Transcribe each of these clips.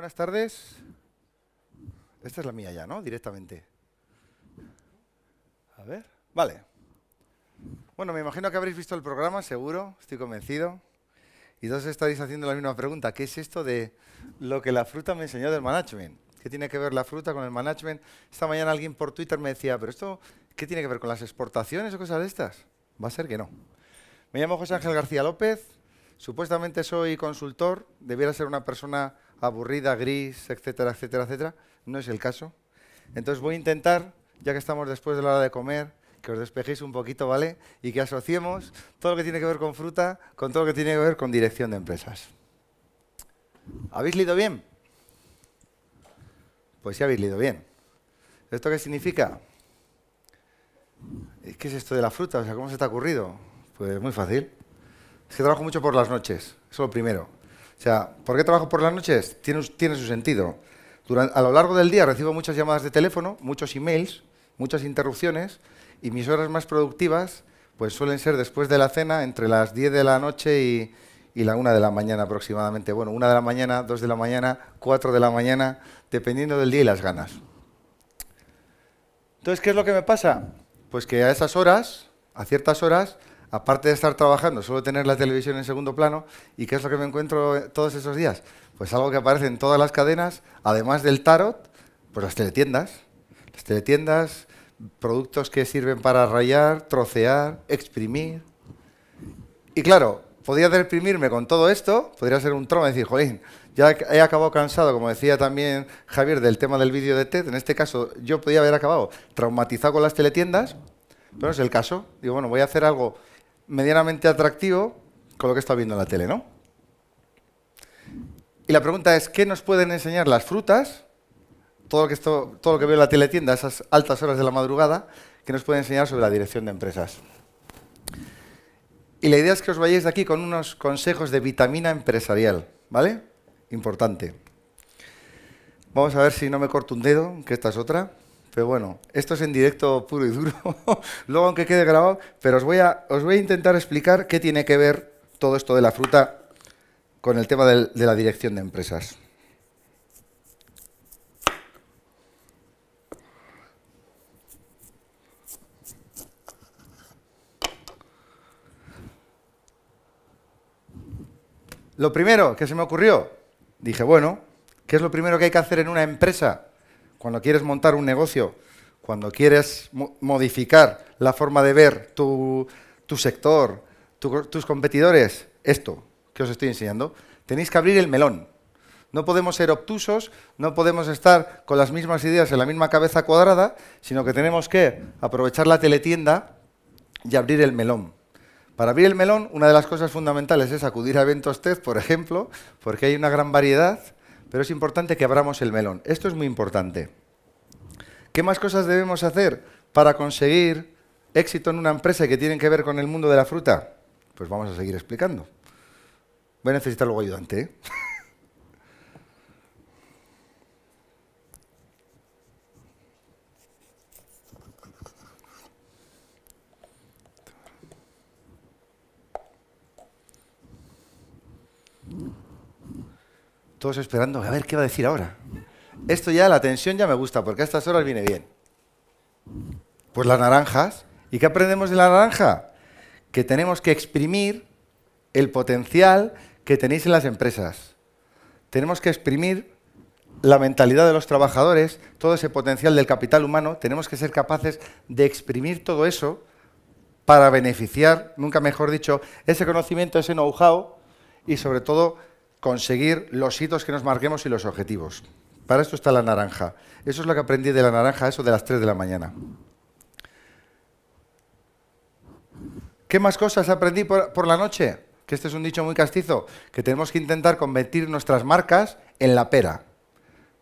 Buenas tardes. Esta es la mía ya, ¿no? Directamente. A ver. Vale. Bueno, me imagino que habréis visto el programa, seguro, estoy convencido. Y todos estáis haciendo la misma pregunta. ¿Qué es esto de lo que la fruta me enseñó del management? ¿Qué tiene que ver la fruta con el management? Esta mañana alguien por Twitter me decía, pero esto, ¿qué tiene que ver con las exportaciones o cosas de estas? Va a ser que no. Me llamo José Ángel García López, supuestamente soy consultor, debiera ser una persona aburrida, gris, etcétera, etcétera, etcétera. No es el caso. Entonces voy a intentar, ya que estamos después de la hora de comer, que os despejéis un poquito, ¿vale? Y que asociemos todo lo que tiene que ver con fruta con todo lo que tiene que ver con dirección de empresas. ¿Habéis leído bien? Pues sí habéis leído bien. ¿Esto qué significa? ¿Qué es esto de la fruta? O sea, ¿cómo se te ha ocurrido? Pues muy fácil. Es que trabajo mucho por las noches, eso es lo primero. O sea, ¿por qué trabajo por las noches? Tiene, su sentido. a lo largo del día recibo muchas llamadas de teléfono, muchos emails, muchas interrupciones y mis horas más productivas pues suelen ser después de la cena, entre las 10 de la noche y, y la 1 de la mañana aproximadamente. Bueno, 1 de la mañana, 2 de la mañana, 4 de la mañana, dependiendo del día y las ganas. Entonces, ¿qué es lo que me pasa? Pues que a esas horas, a ciertas horas, aparte de estar trabajando, suelo tener la televisión en segundo plano. ¿Y qué es lo que me encuentro todos esos días? Pues algo que aparece en todas las cadenas, además del tarot, pues las teletiendas. Las teletiendas, productos que sirven para rayar, trocear, exprimir. Y claro, podría deprimirme con todo esto, podría ser un trauma decir, jolín, ya he acabado cansado, como decía también Javier, del tema del vídeo de TED. En este caso, yo podía haber acabado traumatizado con las teletiendas, pero no es el caso. Digo, bueno, voy a hacer algo medianamente atractivo con lo que está viendo en la tele, ¿no? Y la pregunta es, ¿qué nos pueden enseñar las frutas? Todo lo que, esto, todo lo que veo en la teletienda, esas altas horas de la madrugada, ¿qué nos pueden enseñar sobre la dirección de empresas? Y la idea es que os vayáis de aquí con unos consejos de vitamina empresarial, ¿vale? Importante. Vamos a ver si no me corto un dedo, que esta es otra. Pero bueno, esto es en directo puro y duro, luego aunque quede grabado, pero os voy, a, os voy a intentar explicar qué tiene que ver todo esto de la fruta con el tema de la dirección de empresas. Lo primero que se me ocurrió, dije, bueno, ¿qué es lo primero que hay que hacer en una empresa? cuando quieres montar un negocio, cuando quieres modificar la forma de ver tu, sector, tus competidores, esto que os estoy enseñando, tenéis que abrir el melón. No podemos ser obtusos, no podemos estar con las mismas ideas en la misma cabeza cuadrada, sino que tenemos que aprovechar la teletienda y abrir el melón. Para abrir el melón, una de las cosas fundamentales es acudir a eventos TED, por ejemplo, porque hay una gran variedad pero es importante que abramos el melón. Esto es muy importante. ¿Qué más cosas debemos hacer para conseguir éxito en una empresa que tiene que ver con el mundo de la fruta? Pues vamos a seguir explicando. Voy a necesitar luego ayudante. ¿eh? todos esperando a ver qué va a decir ahora. Esto ya, la tensión ya me gusta, porque a estas horas viene bien. Pues las naranjas. ¿Y qué aprendemos de la naranja? Que tenemos que exprimir el potencial que tenéis en las empresas. Tenemos que exprimir la mentalidad de los trabajadores, todo ese potencial del capital humano, tenemos que ser capaces de exprimir todo eso para beneficiar, nunca mejor dicho, ese conocimiento, ese know-how y sobre todo conseguir los hitos que nos marquemos y los objetivos. Para esto está la naranja. Eso es lo que aprendí de la naranja, eso de las 3 de la mañana. ¿Qué más cosas aprendí por, la noche? Que este es un dicho muy castizo, que tenemos que intentar convertir nuestras marcas en la pera.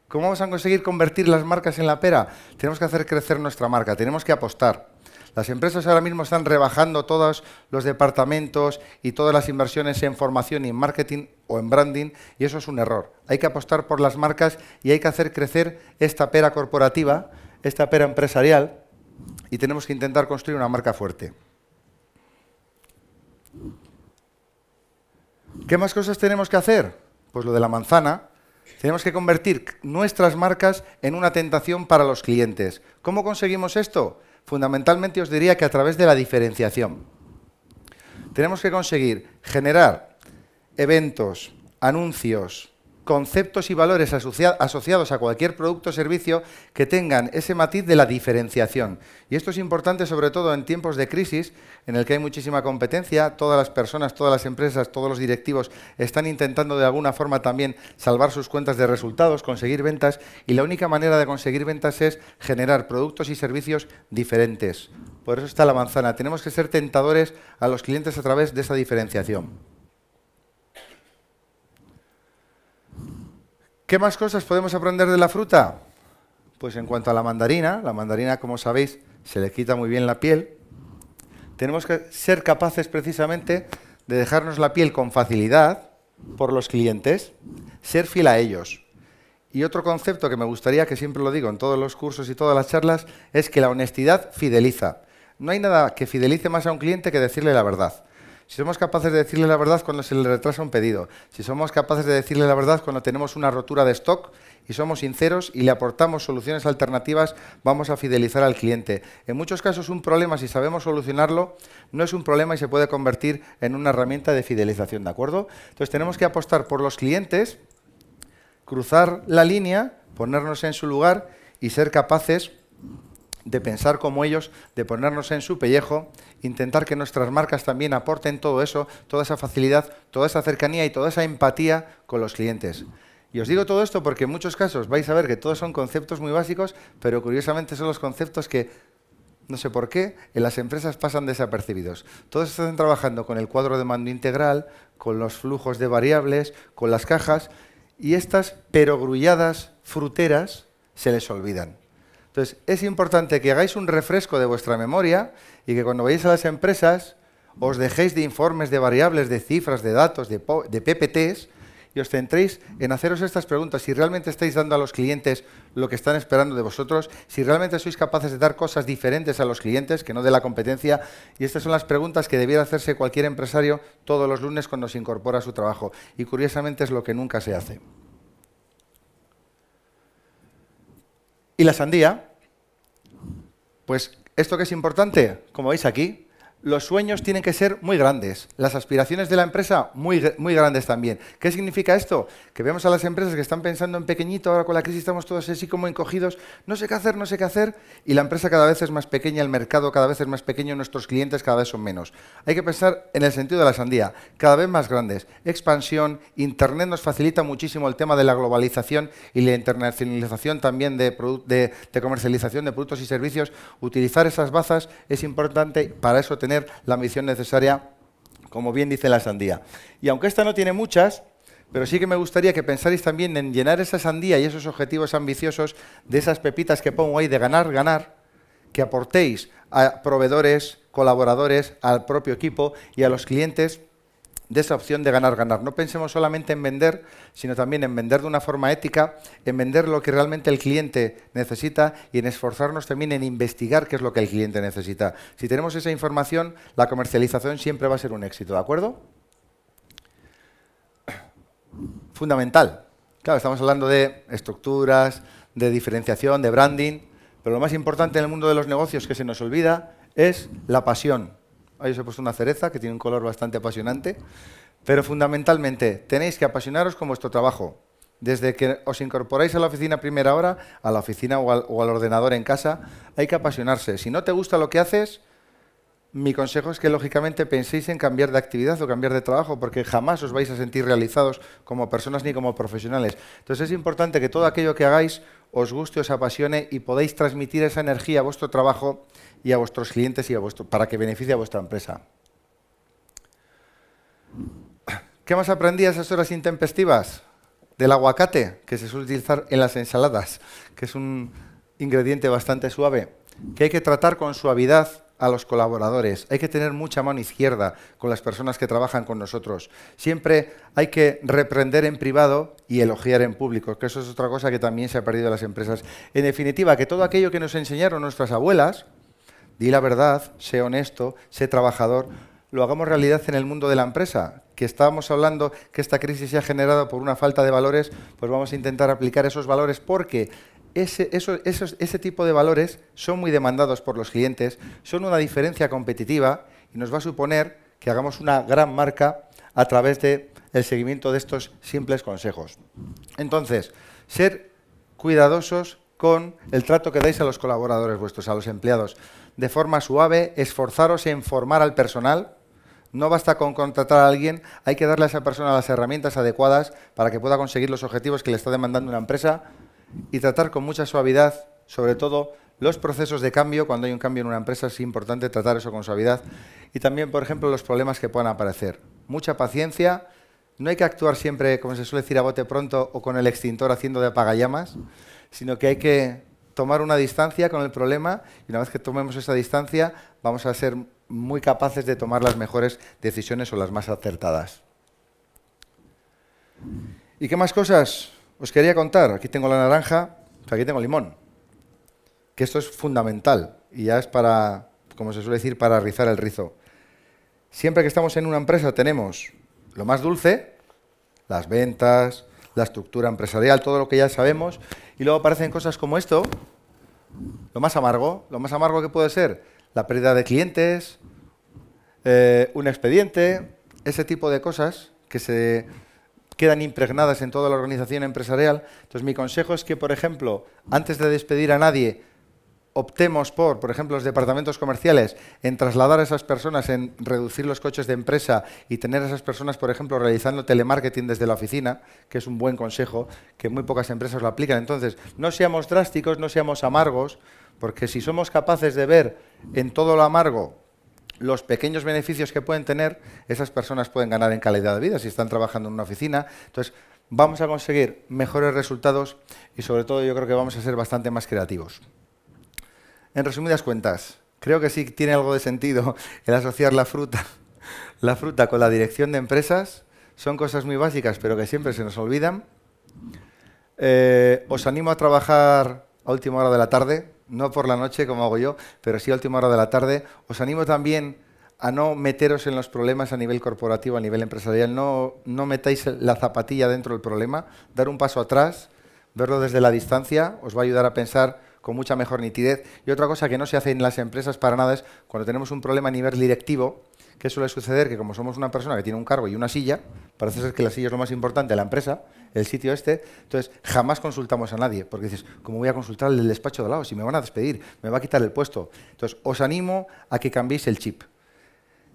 ¿Cómo vamos a conseguir convertir las marcas en la pera? Tenemos que hacer crecer nuestra marca, tenemos que apostar. Las empresas ahora mismo están rebajando todos los departamentos y todas las inversiones en formación y marketing o en branding, y eso es un error. Hay que apostar por las marcas y hay que hacer crecer esta pera corporativa, esta pera empresarial, y tenemos que intentar construir una marca fuerte. ¿Qué más cosas tenemos que hacer? Pues lo de la manzana. Tenemos que convertir nuestras marcas en una tentación para los clientes. ¿Cómo conseguimos esto? Fundamentalmente os diría que a través de la diferenciación. Tenemos que conseguir generar eventos, anuncios, conceptos y valores asociados a cualquier producto o servicio que tengan ese matiz de la diferenciación. Y esto es importante sobre todo en tiempos de crisis, en el que hay muchísima competencia, todas las personas, todas las empresas, todos los directivos están intentando de alguna forma también salvar sus cuentas de resultados, conseguir ventas, y la única manera de conseguir ventas es generar productos y servicios diferentes. Por eso está la manzana. Tenemos que ser tentadores a los clientes a través de esa diferenciación. ¿Qué más cosas podemos aprender de la fruta? Pues en cuanto a la mandarina, la mandarina, como sabéis, se le quita muy bien la piel. Tenemos que ser capaces precisamente de dejarnos la piel con facilidad por los clientes, ser fiel a ellos. Y otro concepto que me gustaría, que siempre lo digo en todos los cursos y todas las charlas, es que la honestidad fideliza. No hay nada que fidelice más a un cliente que decirle la verdad. Si somos capaces de decirle la verdad cuando se le retrasa un pedido, si somos capaces de decirle la verdad cuando tenemos una rotura de stock y somos sinceros y le aportamos soluciones alternativas, vamos a fidelizar al cliente. En muchos casos un problema, si sabemos solucionarlo, no es un problema y se puede convertir en una herramienta de fidelización, ¿de acuerdo? Entonces tenemos que apostar por los clientes, cruzar la línea, ponernos en su lugar y ser capaces de pensar como ellos, de ponernos en su pellejo, intentar que nuestras marcas también aporten todo eso, toda esa facilidad, toda esa cercanía y toda esa empatía con los clientes. Y os digo todo esto porque en muchos casos vais a ver que todos son conceptos muy básicos, pero curiosamente son los conceptos que, no sé por qué, en las empresas pasan desapercibidos. Todos están trabajando con el cuadro de mando integral, con los flujos de variables, con las cajas, y estas perogrulladas fruteras se les olvidan. Entonces, es importante que hagáis un refresco de vuestra memoria y que cuando vayáis a las empresas os dejéis de informes de variables, de cifras, de datos, de, de PPTs y os centréis en haceros estas preguntas, si realmente estáis dando a los clientes lo que están esperando de vosotros, si realmente sois capaces de dar cosas diferentes a los clientes que no de la competencia, y estas son las preguntas que debiera hacerse cualquier empresario todos los lunes cuando se incorpora a su trabajo, y curiosamente es lo que nunca se hace. Y la sandía, pues esto que es importante, como veis aquí, los sueños tienen que ser muy grandes, las aspiraciones de la empresa muy, muy grandes también. ¿Qué significa esto? Que vemos a las empresas que están pensando en pequeñito, ahora con la crisis estamos todos así como encogidos, no sé qué hacer, no sé qué hacer, y la empresa cada vez es más pequeña, el mercado cada vez es más pequeño, nuestros clientes cada vez son menos. Hay que pensar en el sentido de la sandía, cada vez más grandes. Expansión, Internet nos facilita muchísimo el tema de la globalización y la internacionalización también de, de, comercialización de productos y servicios. Utilizar esas bazas es importante, para eso tenemos la ambición necesaria, como bien dice la sandía. Y aunque esta no tiene muchas, pero sí que me gustaría que pensáis también en llenar esa sandía y esos objetivos ambiciosos de esas pepitas que pongo ahí de ganar, ganar, que aportéis a proveedores, colaboradores, al propio equipo y a los clientes de esa opción de ganar, ganar. No pensemos solamente en vender, sino también en vender de una forma ética, en vender lo que realmente el cliente necesita y en esforzarnos también en investigar qué es lo que el cliente necesita. Si tenemos esa información, la comercialización siempre va a ser un éxito, ¿de acuerdo? Fundamental. Claro, estamos hablando de estructuras, de diferenciación, de branding, pero lo más importante en el mundo de los negocios que se nos olvida es la pasión. Ahí os he puesto una cereza que tiene un color bastante apasionante. Pero fundamentalmente, tenéis que apasionaros con vuestro trabajo. Desde que os incorporáis a la oficina a primera hora, a la oficina o al, ordenador en casa, hay que apasionarse. Si no te gusta lo que haces, mi consejo es que lógicamente penséis en cambiar de actividad o cambiar de trabajo, porque jamás os vais a sentir realizados como personas ni como profesionales. Entonces es importante que todo aquello que hagáis os guste, os apasione y podáis transmitir esa energía a vuestro trabajo y a vuestros clientes y a vuestro, para que beneficie a vuestra empresa. ¿Qué más aprendí a esas horas intempestivas? Del aguacate, que se suele utilizar en las ensaladas, que es un ingrediente bastante suave, que hay que tratar con suavidad a los colaboradores, hay que tener mucha mano izquierda con las personas que trabajan con nosotros. Siempre hay que reprender en privado y elogiar en público, que eso es otra cosa que también se ha perdido en las empresas. En definitiva, que todo aquello que nos enseñaron nuestras abuelas, di la verdad, sé honesto, sé trabajador, lo hagamos realidad en el mundo de la empresa. Que estábamos hablando que esta crisis se ha generado por una falta de valores, pues vamos a intentar aplicar esos valores porque ese, ese tipo de valores son muy demandados por los clientes, son una diferencia competitiva y nos va a suponer que hagamos una gran marca a través de seguimiento de estos simples consejos. Entonces, ser cuidadosos con el trato que dais a los colaboradores vuestros, a los empleados. De forma suave, esforzaros en formar al personal. No basta con contratar a alguien, hay que darle a esa persona las herramientas adecuadas para que pueda conseguir los objetivos que le está demandando una empresa y tratar con mucha suavidad, sobre todo, los procesos de cambio. Cuando hay un cambio en una empresa es importante tratar eso con suavidad y también, por ejemplo, los problemas que puedan aparecer. Mucha paciencia, no hay que actuar siempre, como se suele decir, a bote pronto o con el extintor haciendo de apagallamas sino que hay que tomar una distancia con el problema y una vez que tomemos esa distancia vamos a ser muy capaces de tomar las mejores decisiones o las más acertadas. ¿Y qué más cosas os quería contar? Aquí tengo la naranja, aquí tengo limón, que esto es fundamental y ya es para, como se suele decir, para rizar el rizo. Siempre que estamos en una empresa tenemos lo más dulce, las ventas, la estructura empresarial, todo lo que ya sabemos, y luego aparecen cosas como esto, lo más amargo, lo más amargo que puede ser la pérdida de clientes, eh, un expediente, ese tipo de cosas que se quedan impregnadas en toda la organización empresarial. Entonces mi consejo es que, por ejemplo, antes de despedir a nadie, optemos por, por ejemplo, los departamentos comerciales, en trasladar a esas personas, en reducir los coches de empresa y tener a esas personas, por ejemplo, realizando telemarketing desde la oficina, que es un buen consejo, que muy pocas empresas lo aplican. Entonces, no seamos drásticos, no seamos amargos, porque si somos capaces de ver en todo lo amargo los pequeños beneficios que pueden tener, esas personas pueden ganar en calidad de vida si están trabajando en una oficina. Entonces, vamos a conseguir mejores resultados y sobre todo yo creo que vamos a ser bastante más creativos. En resumidas cuentas, creo que sí tiene algo de sentido el asociar la fruta, la fruta con la dirección de empresas. Son cosas muy básicas, pero que siempre se nos olvidan. Eh, os animo a trabajar a última hora de la tarde, no por la noche como hago yo, pero sí a última hora de la tarde. Os animo también a no meteros en los problemas a nivel corporativo, a nivel empresarial. No, no metáis la zapatilla dentro del problema. Dar un paso atrás, verlo desde la distancia, os va a ayudar a pensar con mucha mejor nitidez. Y otra cosa que no se hace en las empresas para nada es cuando tenemos un problema a nivel directivo, que suele suceder que como somos una persona que tiene un cargo y una silla, parece ser que la silla es lo más importante de la empresa, el sitio este, entonces jamás consultamos a nadie, porque dices, ¿cómo voy a consultar el despacho de al lado? Si me van a despedir, me va a quitar el puesto. Entonces, os animo a que cambiéis el chip.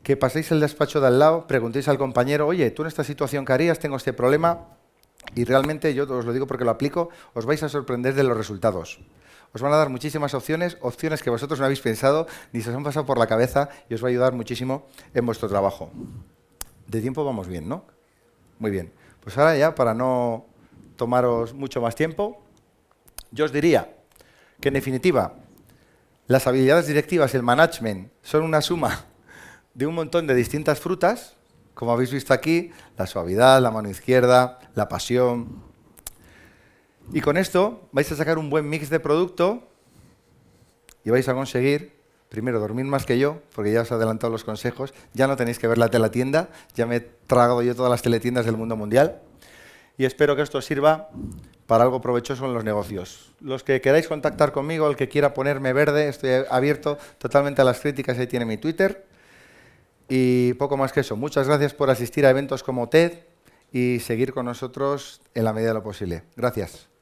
Que paséis el despacho de al lado, preguntéis al compañero, oye, tú en esta situación que harías, tengo este problema, y realmente yo os lo digo porque lo aplico, os vais a sorprender de los resultados. Os van a dar muchísimas opciones, opciones que vosotros no habéis pensado ni se os han pasado por la cabeza y os va a ayudar muchísimo en vuestro trabajo. De tiempo vamos bien, ¿no? Muy bien. Pues ahora ya, para no tomaros mucho más tiempo, yo os diría que en definitiva las habilidades directivas el management son una suma de un montón de distintas frutas como habéis visto aquí, la suavidad, la mano izquierda, la pasión. Y con esto vais a sacar un buen mix de producto y vais a conseguir, primero, dormir más que yo, porque ya os he adelantado los consejos, ya no tenéis que ver la teletienda, ya me he tragado yo todas las teletiendas del mundo mundial y espero que esto sirva para algo provechoso en los negocios. Los que queráis contactar conmigo, el que quiera ponerme verde, estoy abierto totalmente a las críticas, ahí tiene mi Twitter. Y poco más que eso. Muchas gracias por asistir a eventos como TED y seguir con nosotros en la medida de lo posible. Gracias.